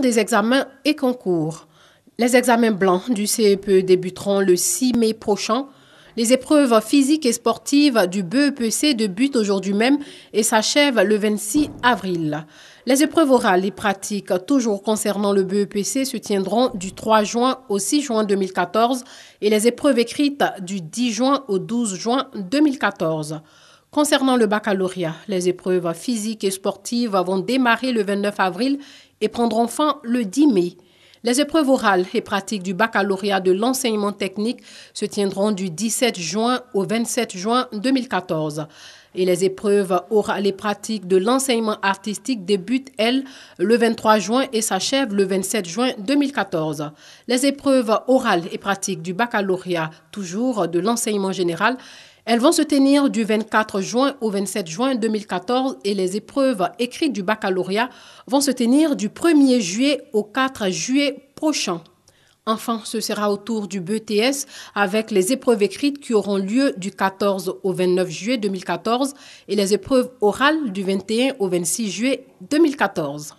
des examens et concours. Les examens blancs du CEPE e débuteront le 6 mai prochain. Les épreuves physiques et sportives du BEPC débutent aujourd'hui même et s'achèvent le 26 avril. Les épreuves orales et pratiques, toujours concernant le BEPC, se tiendront du 3 juin au 6 juin 2014 et les épreuves écrites du 10 juin au 12 juin 2014. Concernant le baccalauréat, les épreuves physiques et sportives vont démarrer le 29 avril et prendront fin le 10 mai. Les épreuves orales et pratiques du baccalauréat de l'enseignement technique se tiendront du 17 juin au 27 juin 2014. Et les épreuves orales et pratiques de l'enseignement artistique débutent, elles, le 23 juin et s'achèvent le 27 juin 2014. Les épreuves orales et pratiques du baccalauréat, toujours de l'enseignement général, elles vont se tenir du 24 juin au 27 juin 2014 et les épreuves écrites du baccalauréat vont se tenir du 1er juillet au 4 juillet prochain. Enfin, ce sera au tour du BTS avec les épreuves écrites qui auront lieu du 14 au 29 juillet 2014 et les épreuves orales du 21 au 26 juillet 2014.